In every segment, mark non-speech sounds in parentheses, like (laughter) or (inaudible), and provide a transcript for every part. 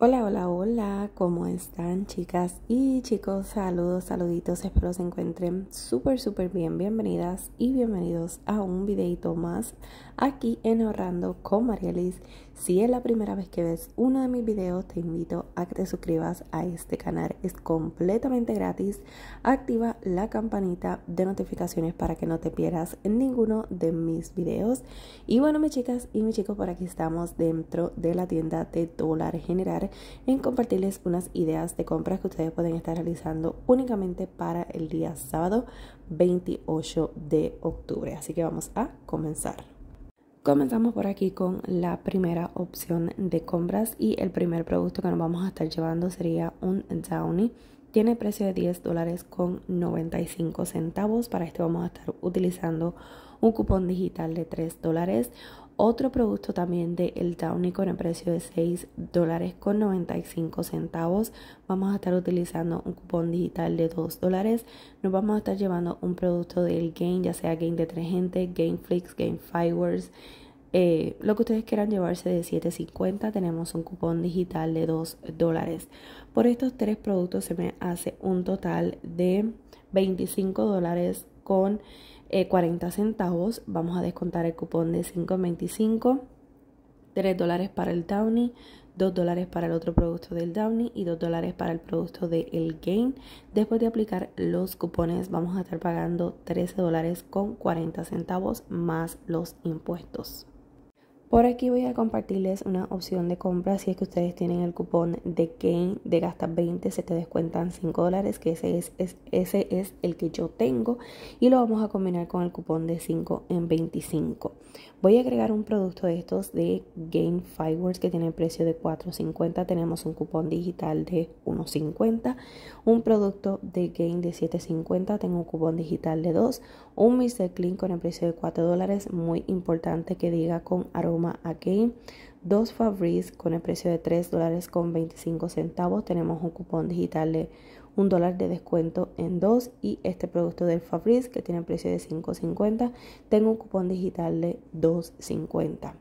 Hola, hola, hola, ¿cómo están chicas y chicos? Saludos, saluditos, espero se encuentren súper, súper bien. Bienvenidas y bienvenidos a un videito más aquí en Ahorrando con Marielis. Si es la primera vez que ves uno de mis videos, te invito a que te suscribas a este canal. Es completamente gratis. Activa la campanita de notificaciones para que no te pierdas ninguno de mis videos. Y bueno, mis chicas y mis chicos, por aquí estamos dentro de la tienda de Dólar General en compartirles unas ideas de compras que ustedes pueden estar realizando únicamente para el día sábado 28 de octubre. Así que vamos a comenzar. Comenzamos por aquí con la primera opción de compras y el primer producto que nos vamos a estar llevando sería un Downy. Tiene precio de 10 dólares con 95 centavos. Para este vamos a estar utilizando un cupón digital de 3 dólares. Otro producto también de El Downy con el precio de 6 dólares con 95 centavos. Vamos a estar utilizando un cupón digital de 2 dólares. Nos vamos a estar llevando un producto del Game, ya sea Game Detergente, gain Flix, Game Fireworks eh, lo que ustedes quieran llevarse de 7.50 tenemos un cupón digital de 2 dólares. Por estos tres productos se me hace un total de 25 dólares con 40 eh, centavos. Vamos a descontar el cupón de 5.25, 3 dólares para el Downy, 2 dólares para el otro producto del Downey y 2 dólares para el producto del el Gain. Después de aplicar los cupones vamos a estar pagando 13 dólares con 40 centavos más los impuestos. Por aquí voy a compartirles una opción de compra si es que ustedes tienen el cupón de Kane de gasta 20, se te descuentan 5 dólares, que ese es, ese es el que yo tengo y lo vamos a combinar con el cupón de 5 en 25. Voy a agregar un producto de estos de Game Fireworks que tiene el precio de $4.50. Tenemos un cupón digital de $1.50. Un producto de Game de $7.50. Tengo un cupón digital de 2. Un Mr. Clean con el precio de $4. Muy importante que diga con aroma a Game. Dos Fabrice con el precio de $3.25, centavos. Tenemos un cupón digital de un dólar de descuento en dos y este producto del fabriz que tiene precio de 5.50 tengo un cupón digital de 2.50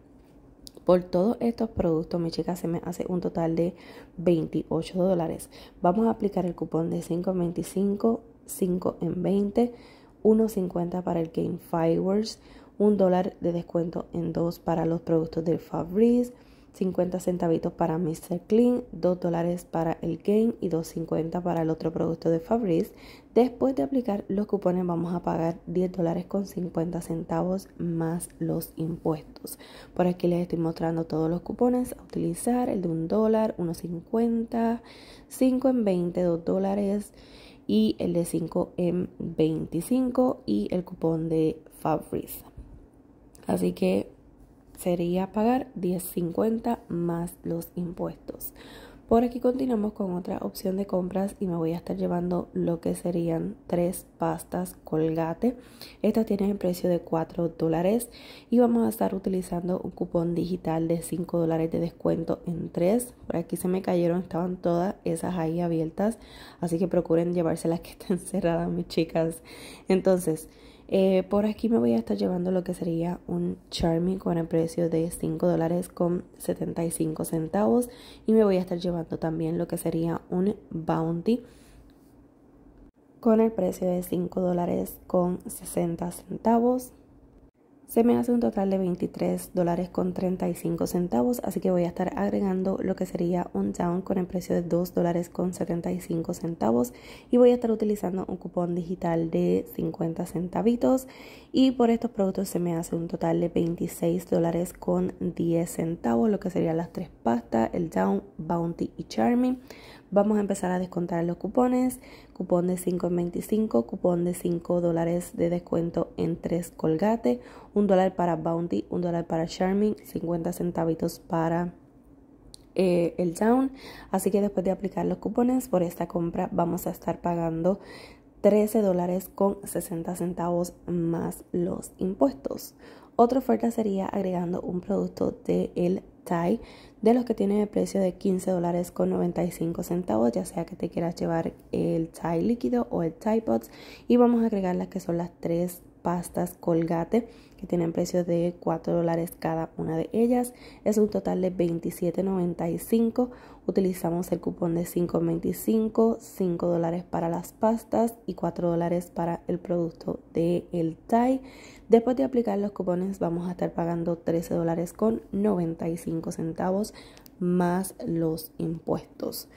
por todos estos productos, mi chica, se me hace un total de 28 dólares. Vamos a aplicar el cupón de 5.25, en 5 en 20, 1.50 para el Game Fireworks, un dólar de descuento en 2 para los productos del fabriz 50 centavitos para Mr. Clean, 2 dólares para el Gain y 2.50 para el otro producto de Fabrice. Después de aplicar los cupones vamos a pagar 10 dólares con 50 centavos más los impuestos. Por aquí les estoy mostrando todos los cupones a utilizar, el de 1 dólar, 1.50, 5 en 20, 2 dólares y el de 5 en 25 y el cupón de Fabrice. Así que sería pagar 10.50 más los impuestos. Por aquí continuamos con otra opción de compras y me voy a estar llevando lo que serían tres pastas colgate. Estas tienen el precio de 4 dólares y vamos a estar utilizando un cupón digital de 5 dólares de descuento en tres. Por aquí se me cayeron, estaban todas esas ahí abiertas, así que procuren llevárselas que estén (laughs) cerradas mis chicas. Entonces... Eh, por aquí me voy a estar llevando lo que sería un Charmy con el precio de 5 dólares con 75 centavos. Y me voy a estar llevando también lo que sería un Bounty con el precio de 5 dólares con 60 centavos se me hace un total de 23 dólares con 35 centavos, así que voy a estar agregando lo que sería un down con el precio de 2 dólares con 75 centavos y voy a estar utilizando un cupón digital de 50 centavitos y por estos productos se me hace un total de 26 dólares con 10 centavos, lo que serían las tres pastas, el down, bounty y charming vamos a empezar a descontar los cupones, cupón de 5 en 25, cupón de 5 dólares de descuento en 3 colgate, 1 dólar para Bounty, 1 dólar para Charming, 50 centavitos para eh, el Down. Así que después de aplicar los cupones por esta compra vamos a estar pagando 13 dólares con 60 centavos más los impuestos. Otra oferta sería agregando un producto de el Thai de los que tienen el precio de 15 con ya sea que te quieras llevar el Thai líquido o el Thai Pots. Y vamos a agregar las que son las tres pastas Colgate que tienen precio de 4 dólares cada una de ellas. Es un total de $27.95. Utilizamos el cupón de 5.25, 5 dólares para las pastas y 4 dólares para el producto de el Después de aplicar los cupones vamos a estar pagando 13 dólares con 95 centavos más los impuestos.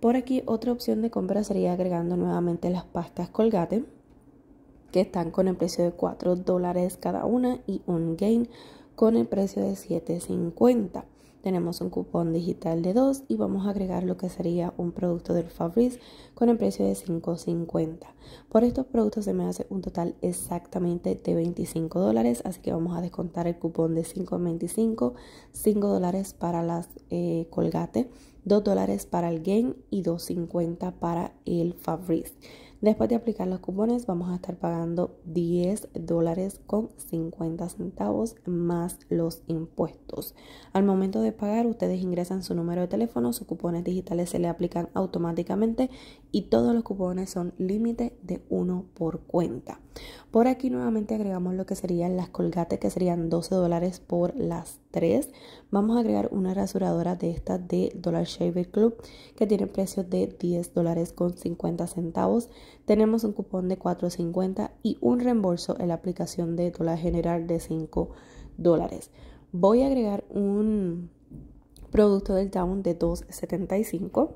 Por aquí otra opción de compra sería agregando nuevamente las pastas Colgate que están con el precio de 4 dólares cada una y un gain con el precio de 7.50. Tenemos un cupón digital de 2 y vamos a agregar lo que sería un producto del Fabrice con el precio de 5.50. Por estos productos se me hace un total exactamente de 25 dólares, así que vamos a descontar el cupón de 5.25, 5 dólares para las colgates. Eh, colgate 2 dólares para el Gain y 2.50 para el Fabrice. Después de aplicar los cupones vamos a estar pagando 10 dólares con 50 centavos más los impuestos. Al momento de pagar ustedes ingresan su número de teléfono, sus cupones digitales se le aplican automáticamente y todos los cupones son límite de uno por cuenta. Por aquí nuevamente agregamos lo que serían las colgates que serían 12 dólares por las 3. Vamos a agregar una rasuradora de esta de Dollar Shaver Club que tiene precio de 10 dólares con 50 centavos. Tenemos un cupón de 4.50 y un reembolso en la aplicación de Dollar General de 5 dólares. Voy a agregar un producto del Down de 2.75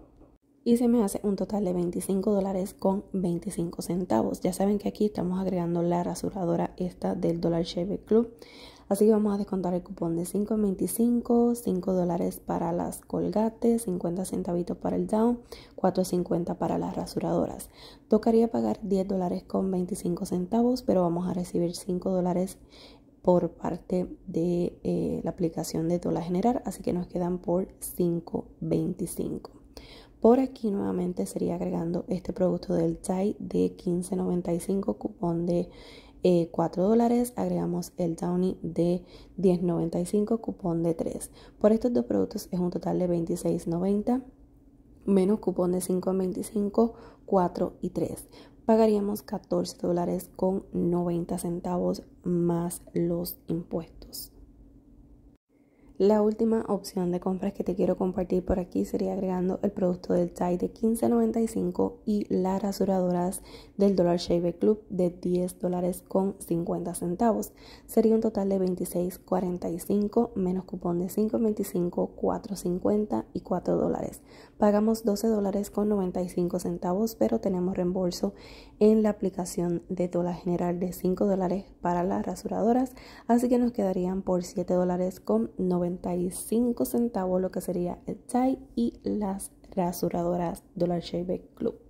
y se me hace un total de 25 dólares con 25 centavos. Ya saben que aquí estamos agregando la rasuradora esta del Dollar Shave Club. Así que vamos a descontar el cupón de 5.25, 5 dólares para las colgates, 50 centavitos para el down, 4.50 para las rasuradoras. Tocaría pagar 10 dólares con 25 centavos, pero vamos a recibir 5 dólares por parte de eh, la aplicación de Tola General, así que nos quedan por 5.25. Por aquí nuevamente sería agregando este producto del TAI de 15.95 cupón de 4 eh, dólares, agregamos el Downy de 10.95, cupón de 3. Por estos dos productos es un total de 26.90 menos cupón de 5.25 4 y 3. Pagaríamos 14 dólares con 90 centavos más los impuestos. La última opción de compras que te quiero compartir por aquí sería agregando el producto del tie de 15.95 y las rasuradoras del Dollar Shave Club de $10.50. Sería un total de 26.45 menos cupón de 5.25, 4.50 y 4 dólares. Pagamos $12.95 pero tenemos reembolso en la aplicación de Dollar General de 5 dólares para las rasuradoras, así que nos quedarían por $7.95. 35 centavos, lo que sería el tie y las rasuradoras Dollar Shave Club.